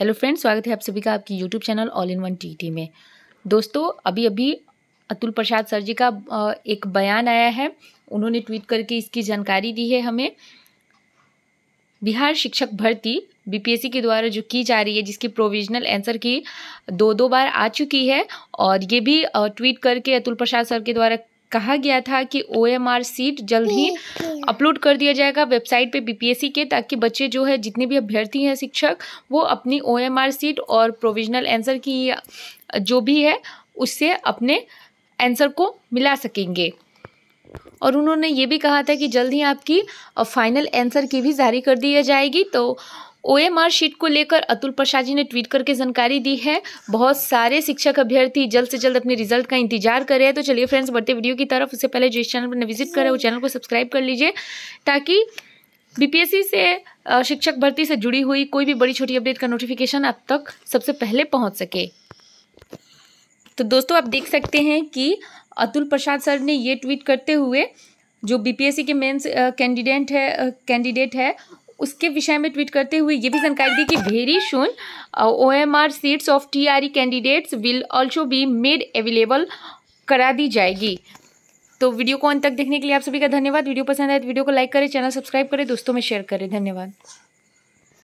hello friends स्वागत है आप सभी का आपकी YouTube channel all in one T T दोस्तों अभी अभी अतुल प्रसाद सर जी का एक बयान आया है उन्होंने ट्वीट करके इसकी जानकारी दी है हमें बिहार शिक्षक भर्ती बीपीएससी के द्वारा जो की जा रही है जिसकी प्रोविजनल आंसर की दो दो बार आ चुकी है और ये भी ट्वीट करके अतुल प्रसाद सर के द्वारा कहा गया था कि ओ एम आर सीट जल्द ही अपलोड कर दिया जाएगा वेबसाइट पे बीपीएससी के ताकि बच्चे जो है जितने भी अभ्यर्थी हैं शिक्षक वो अपनी ओ एम आर सीट और प्रोविजनल आंसर की जो भी है उससे अपने आंसर को मिला सकेंगे और उन्होंने ये भी कहा था कि जल्द ही आपकी फाइनल आंसर की भी जारी कर दी जाएगी तो ओएमआर शीट को लेकर अतुल प्रसाद जी ने ट्वीट करके जानकारी दी है बहुत सारे शिक्षक अभ्यर्थी जल्द से जल्द अपने रिजल्ट का इंतजार कर रहे हैं तो चलिए फ्रेंड्स बढ़ते वीडियो की तरफ उससे पहले जो इस चैनल पर विजिट करें वो चैनल को सब्सक्राइब कर लीजिए ताकि बीपीएससी से शिक्षक भर्ती से जुड़ी हुई कोई भी बड़ी छोटी अपडेट का नोटिफिकेशन आप तक सबसे पहले पहुँच सके तो दोस्तों आप देख सकते हैं कि अतुल प्रसाद सर ने ये ट्वीट करते हुए जो बीपीएससी के मेन्स कैंडिडेट है कैंडिडेट है उसके विषय में ट्वीट करते हुए ये भी जानकारी दी कि very soon O M R sheets of T R E candidates will also be made available करा दी जाएगी तो वीडियो को अंत तक देखने के लिए आप सभी का धन्यवाद वीडियो पसंद आए तो वीडियो को लाइक करें चैनल सब्सक्राइब करें दोस्तों में शेयर करें धन्यवाद